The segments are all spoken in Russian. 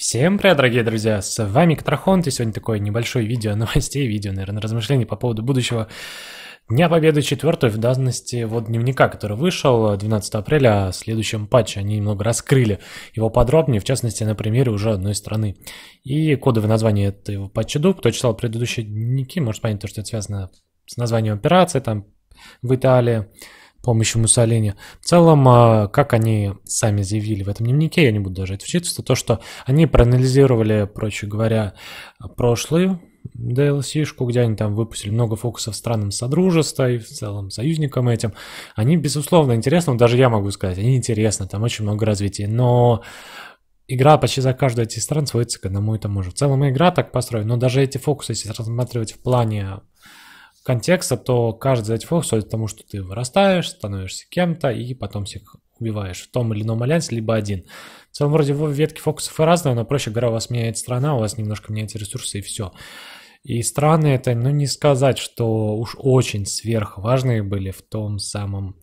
Всем привет, дорогие друзья, с вами Катрахон, и сегодня такое небольшое видео новостей, видео, наверное, размышлений по поводу будущего Дня Победы 4 в данности вот дневника, который вышел 12 апреля, в следующем патче они немного раскрыли его подробнее, в частности, на примере уже одной страны. И кодовое название этого патча дуб, кто читал предыдущие дневники, может понять то, что это связано с названием операции, там, в Италии, помощью Муссолини. В целом, а, как они сами заявили в этом дневнике, я не буду даже это вчитываться, то, что они проанализировали, проще говоря, прошлую DLC-шку, где они там выпустили много фокусов странам Содружества и в целом союзникам этим. Они, безусловно, интересны, даже я могу сказать, они интересны, там очень много развития, но игра почти за каждую из этих стран сводится к одному и тому же. В целом игра так построена, но даже эти фокусы, если рассматривать в плане контекста, то каждый из этих фокусов сводит к тому, что ты вырастаешь, становишься кем-то и потом всех убиваешь в том или ином альянсе, либо один. В целом вроде ветки фокусов и разные, но проще говоря, у вас меняет страна, у вас немножко меняются ресурсы и все. И страны это, ну не сказать, что уж очень сверхважные были в том самом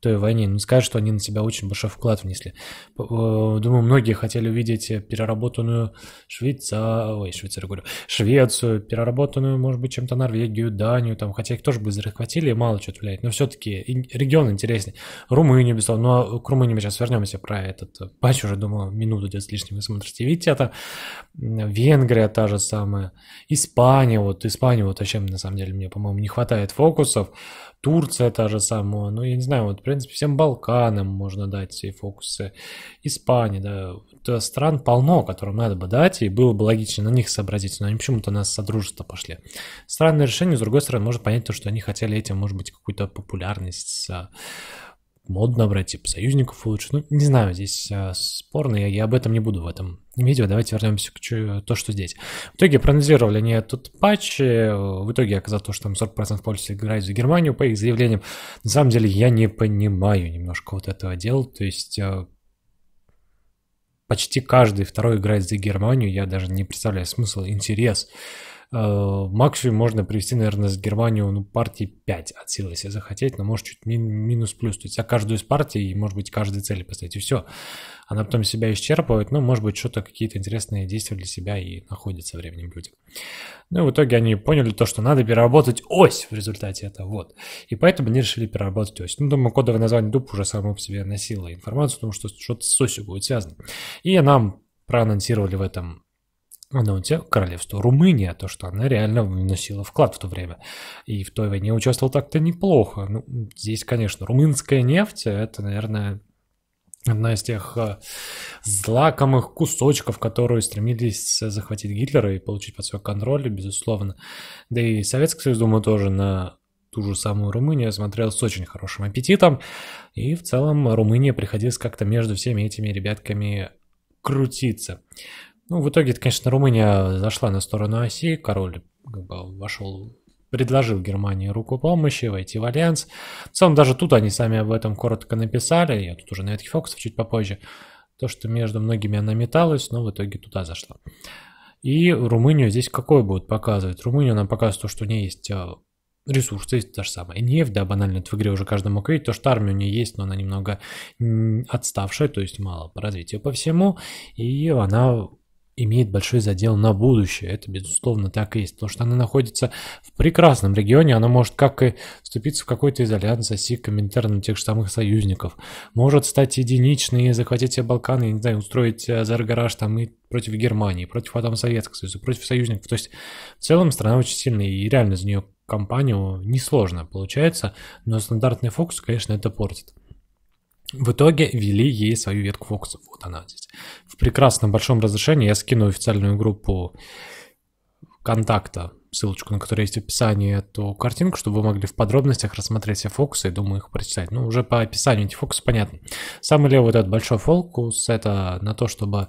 той войне. Не скажешь, что они на себя очень большой вклад внесли. Э, думаю, многие хотели увидеть переработанную Швейца... Ой, Швейцарию говорю. Швецию, переработанную, может быть, чем-то Норвегию, Данию, там, хотя их тоже бы захватили, мало что влияет. Но все-таки регион интереснее. Румынию, безусловно, но к Румынии мы сейчас вернемся про этот э, патч, уже, думаю, минуту где-то с лишним вы смотрите. Видите, это Венгрия та же самая, Испания, вот Испания, вот зачем на самом деле мне, по-моему, не хватает фокусов, Турция та же самая, ну, я не знаю, вот, в принципе, всем Балканам можно дать все фокусы, Испания, да, вот, э, стран полно, которым надо бы дать, и было бы логично на них сообразить, но они почему-то нас содружество пошли. Странное решение, с другой стороны, можно понять то, что они хотели этим, может быть, какую-то популярность э, модно брать, типа союзников улучшить. Ну, не знаю, здесь э, спорно, я, я об этом не буду в этом видео, давайте вернемся к то, что здесь. В итоге проанализировали они этот патч, э, в итоге оказалось, то, что там 40% пользователей играют за Германию, по их заявлениям. На самом деле я не понимаю немножко вот этого дела, то есть э, почти каждый второй играет за Германию, я даже не представляю смысл, интерес. Э, максимум можно привести, наверное, с Германию ну, партии 5 от силы, если захотеть, но может чуть минус-плюс. То есть за каждую из партий, может быть, каждой цели поставить, и все. Она потом себя исчерпывает, но, ну, может быть, что-то, какие-то интересные действия для себя и находят со временем люди. Ну и в итоге они поняли то, что надо переработать ось в результате этого, вот. И поэтому они решили переработать ось. Ну, думаю, кодовое название дуб уже само по себе носило информацию потому что что-то с осью будет связано. И нам проанонсировали в этом анонсе королевство Румыния, то, что она реально вносила вклад в то время. И в той войне участвовал так-то неплохо. Ну, здесь, конечно, румынская нефть, это, наверное, одна из тех э, злакомых кусочков, которые стремились э, захватить Гитлера и получить под свой контроль, безусловно. Да и Советский Союз, думаю, тоже на ту же самую Румынию смотрел с очень хорошим аппетитом. И в целом Румыния приходилось как-то между всеми этими ребятками крутиться. Ну, в итоге, конечно, Румыния зашла на сторону оси, король как бы, вошел предложил Германии руку помощи, войти в альянс. В целом, даже тут они сами об этом коротко написали, я тут уже на этих фокусов чуть попозже, то, что между многими она металась, но в итоге туда зашла. И Румынию здесь какой будет показывать? Румынию нам показывает то, что у нее есть э, ресурсы, есть та же самая нефть, да, банально, это в игре уже каждый мог видеть, то, что армия у нее есть, но она немного отставшая, то есть мало по развитию по всему, и она имеет большой задел на будущее. Это, безусловно, так и есть. Потому что она находится в прекрасном регионе, она может как и вступиться в какой-то из альянс оси комментарно тех же самых союзников. Может стать единичной, и захватить все Балканы, я не знаю, устроить э, Заргараж там и против Германии, против потом Советского Союза, против союзников. То есть в целом страна очень сильная и реально за нее компанию несложно получается, но стандартный фокус, конечно, это портит. В итоге ввели ей свою ветку фокусов. Вот она здесь. В прекрасном большом разрешении я скину официальную группу контакта, ссылочку на которую есть в описании эту картинку, чтобы вы могли в подробностях рассмотреть все фокусы и, думаю, их прочитать. Ну, уже по описанию эти фокусы понятны. Самый левый вот этот большой фокус — это на то, чтобы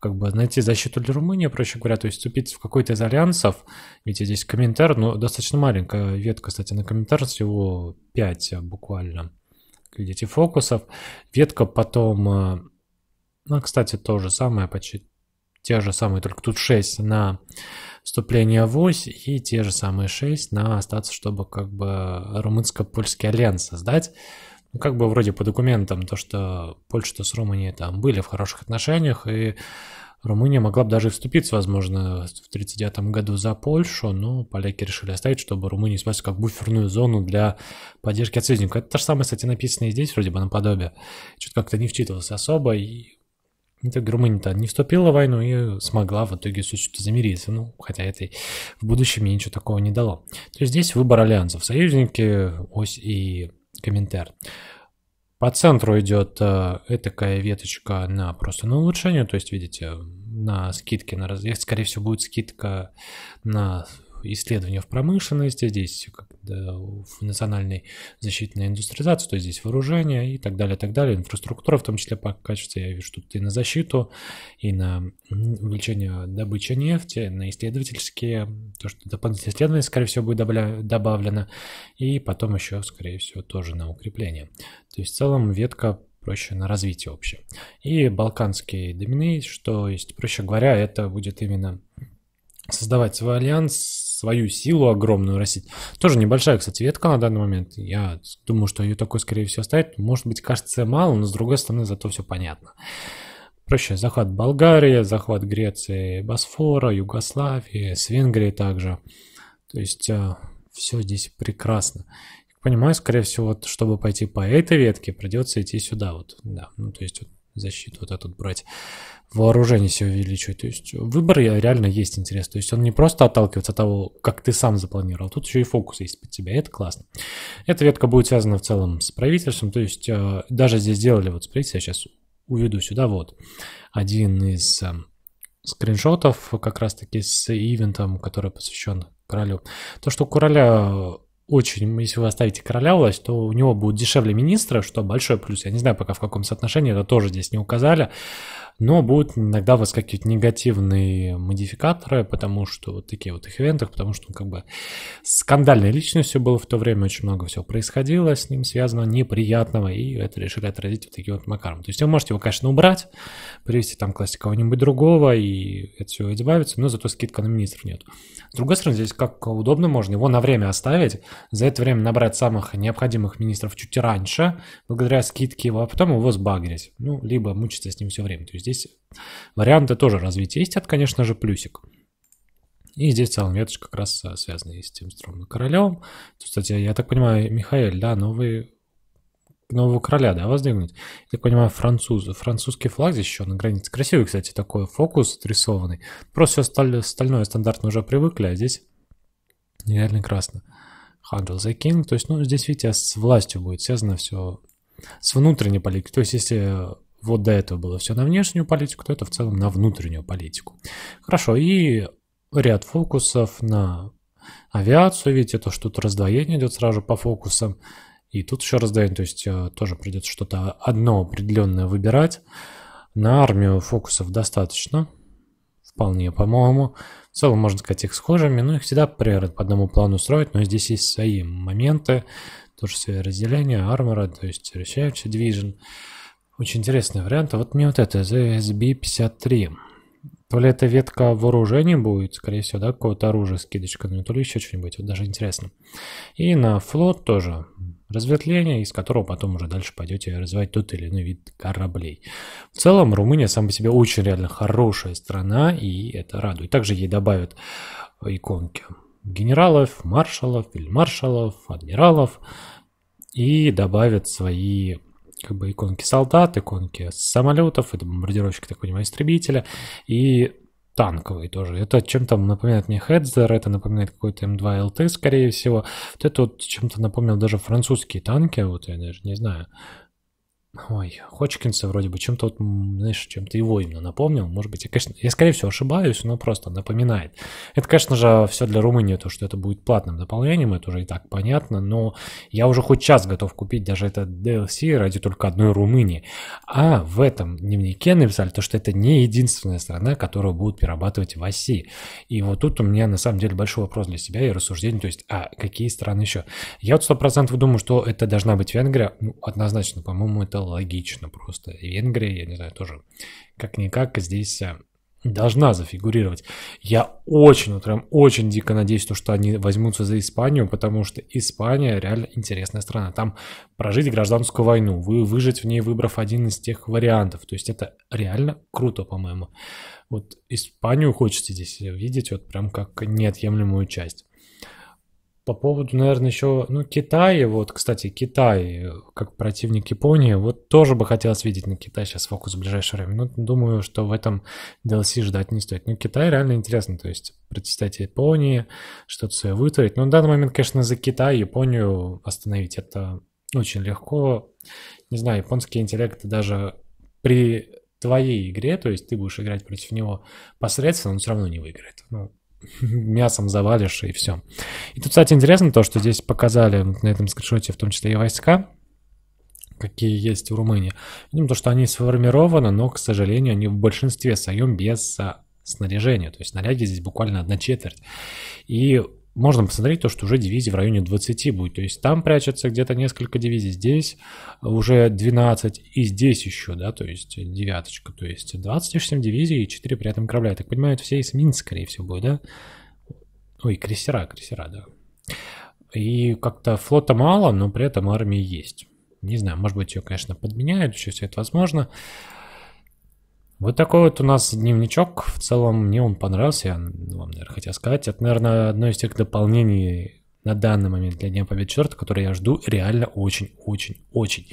как бы найти защиту для Румынии, проще говоря, то есть вступиться в какой-то из альянсов. Видите, здесь комментарий, но ну, достаточно маленькая ветка, кстати, на комментар всего 5 буквально видите, фокусов. Ветка потом, э, ну, кстати, то же самое, почти те же самые, только тут 6 на вступление в ось и те же самые 6 на остаться, чтобы как бы румынско-польский альянс создать. Ну, как бы вроде по документам, то, что Польша то с Румынией там были в хороших отношениях, и Румыния могла бы даже вступиться, возможно, в 1939 году за Польшу, но поляки решили оставить, чтобы Румыния использовать как буферную зону для поддержки союзников. Это то же самое, кстати, написано и здесь, вроде бы наподобие. Что-то как-то не вчитывался особо, и в итоге Румыния-то не вступила в войну и смогла в итоге что-то замириться. Ну, хотя это и в будущем мне ничего такого не дало. То есть здесь выбор альянсов. Союзники, ось и комментарий. По центру идет э, такая веточка на просто на улучшение, то есть, видите, на скидки, на раз... скорее всего, будет скидка на исследования в промышленности, здесь когда в национальной защитной индустриализации, то есть здесь вооружение и так далее, так далее, инфраструктура, в том числе по качеству, я вижу тут и на защиту, и на увеличение добычи нефти, на исследовательские, то, что дополнительные исследования, скорее всего, будет добавлено, и потом еще, скорее всего, тоже на укрепление. То есть в целом ветка проще на развитие вообще. И балканские домины, что есть, проще говоря, это будет именно создавать свой альянс свою силу огромную растить. Тоже небольшая, кстати, ветка на данный момент. Я думаю, что ее такой, скорее всего, оставит. Может быть, кажется мало, но с другой стороны, зато все понятно. Проще, захват Болгарии, захват Греции, Босфора, Югославии, с Венгрии также. То есть а, все здесь прекрасно. Я понимаю, скорее всего, вот, чтобы пойти по этой ветке, придется идти сюда. Вот, да. Ну, то есть вот, защиту вот эту брать, вооружение все увеличивать. То есть выбор реально есть интерес. То есть он не просто отталкивается от того, как ты сам запланировал, тут еще и фокус есть под тебя, и это классно. Эта ветка будет связана в целом с правительством, то есть э, даже здесь сделали вот смотрите, я сейчас уведу сюда, вот, один из э, скриншотов как раз-таки с ивентом, который посвящен королю. То, что у короля очень, если вы оставите короля власть, то у него будет дешевле министра, что большой плюс. Я не знаю пока в каком соотношении, это тоже здесь не указали но будут иногда выскакивать негативные модификаторы, потому что вот такие вот их ивентах, потому что он как бы скандальной личностью был в то время, очень много всего происходило с ним связано неприятного, и это решили отразить вот таким вот макаром. То есть вы можете его, конечно, убрать, привести там классик кого-нибудь другого, и это все избавится, но зато скидка на министров нет. С другой стороны, здесь как удобно, можно его на время оставить, за это время набрать самых необходимых министров чуть раньше, благодаря скидке его, а потом его сбагрить, ну, либо мучиться с ним все время. То есть здесь варианты тоже развития есть, от конечно же, плюсик. И здесь в целом веточка как раз э, связана и с тем стромным королем. Тут, кстати, я так понимаю, Михаил, да, новый нового короля, да, воздвигнуть. Я так понимаю, француз Французский флаг здесь еще на границе. Красивый, кстати, такой фокус отрисованный. Просто все остальное стандартно уже привыкли, а здесь нереально красно. Handle the King. То есть, ну, здесь, видите, с властью будет связано все с внутренней политикой. То есть, если вот до этого было все на внешнюю политику, то это в целом на внутреннюю политику. Хорошо, и ряд фокусов на авиацию, видите, то, что тут раздвоение идет сразу по фокусам, и тут еще раздвоение, то есть э, тоже придется что-то одно определенное выбирать. На армию фокусов достаточно, вполне, по-моему. В целом, можно сказать, их схожими, но их всегда примерно по одному плану строить, но здесь есть свои моменты, тоже свои разделения, армора, то есть решающий движен. Очень интересный вариант. А вот мне вот это, ZSB-53. То ли это ветка вооружений будет, скорее всего, да, какое-то оружие, скидочка, ну, то ли еще что-нибудь, вот даже интересно. И на флот тоже разветвление, из которого потом уже дальше пойдете развивать тот или иной вид кораблей. В целом, Румыния сам по себе очень реально хорошая страна, и это радует. Также ей добавят иконки генералов, маршалов, фельдмаршалов, адмиралов, и добавят свои как бы иконки солдат, иконки самолетов, это бомбардировщик, так понимаю, истребителя, и танковые тоже. Это чем-то напоминает мне Хедзер, это напоминает какой-то М2 эм ЛТ, скорее всего. Вот это вот чем-то напомнил даже французские танки, вот я даже не знаю. Ой, Хочкинса вроде бы чем-то, вот, знаешь, чем-то его именно напомнил. Может быть, я, конечно, я, скорее всего, ошибаюсь, но просто напоминает. Это, конечно же, все для Румынии, то, что это будет платным дополнением, это уже и так понятно, но я уже хоть час готов купить даже этот DLC ради только одной Румынии. А в этом дневнике написали то, что это не единственная страна, которую будут перерабатывать в оси. И вот тут у меня, на самом деле, большой вопрос для себя и рассуждение, то есть, а какие страны еще? Я вот 100% думаю, что это должна быть Венгрия, ну, однозначно, по-моему, это логично просто. И Венгрия, я не знаю, тоже как-никак здесь э, должна зафигурировать. Я очень, вот прям очень дико надеюсь, то, что они возьмутся за Испанию, потому что Испания реально интересная страна. Там прожить гражданскую войну, вы выжить в ней, выбрав один из тех вариантов. То есть это реально круто, по-моему. Вот Испанию хочется здесь видеть вот прям как неотъемлемую часть. По поводу, наверное, еще, ну, Китая, вот, кстати, Китай, как противник Японии, вот тоже бы хотелось видеть на Китай сейчас фокус в ближайшее время. Ну, думаю, что в этом DLC ждать не стоит. Но ну, Китай реально интересно, то есть противостоять Японии, что-то свое вытворить. Но на данный момент, конечно, за Китай Японию остановить это очень легко. Не знаю, японский интеллект даже при твоей игре, то есть ты будешь играть против него посредственно, он все равно не выиграет. Ну, мясом завалишь и все. И тут, кстати, интересно то, что здесь показали на этом скриншоте в том числе и войска, какие есть в Румынии. Видимо, то, что они сформированы, но, к сожалению, они в большинстве своем без а, снаряжения. То есть снаряги здесь буквально одна четверть. И можно посмотреть то, что уже дивизий в районе 20 будет. То есть там прячется где-то несколько дивизий, здесь уже 12 и здесь еще, да, то есть девяточка, то есть 27 дивизий и 4 при этом корабля. Я так понимаю, это все эсминцы, скорее всего, будет, да? Ой, крейсера, крейсера, да. И как-то флота мало, но при этом армии есть. Не знаю, может быть, ее, конечно, подменяют, еще все это возможно. Вот такой вот у нас дневничок. В целом мне он понравился, я ну, вам, наверное, хотел сказать. Это, наверное, одно из тех дополнений на данный момент для Дня Победы Черта, которые я жду реально очень-очень-очень.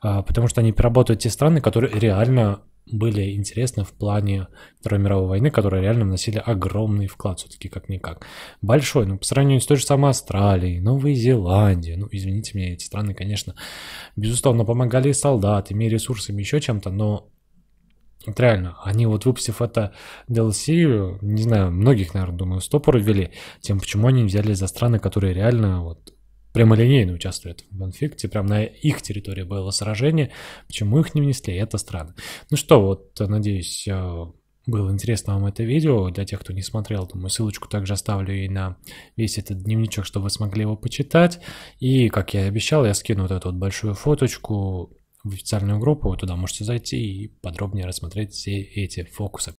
А, потому что они переработают те страны, которые реально были интересны в плане Второй мировой войны, которые реально вносили огромный вклад все-таки как-никак. Большой, ну, по сравнению с той же самой Австралией, Новой Зеландией, ну, извините меня, эти страны, конечно, безусловно, помогали солдатами, ресурсами, еще чем-то, но реально, они вот выпустив это DLC, не знаю, многих, наверное, думаю, стопоры ввели тем, почему они взяли за страны, которые реально вот прямолинейно участвуют в конфликте, прям на их территории было сражение, почему их не внесли, это странно. Ну что, вот, надеюсь, э, было интересно вам это видео. Для тех, кто не смотрел, думаю, ссылочку также оставлю и на весь этот дневничок, чтобы вы смогли его почитать. И, как я и обещал, я скину вот эту вот большую фоточку в официальную группу, вы туда можете зайти и подробнее рассмотреть все эти фокусы.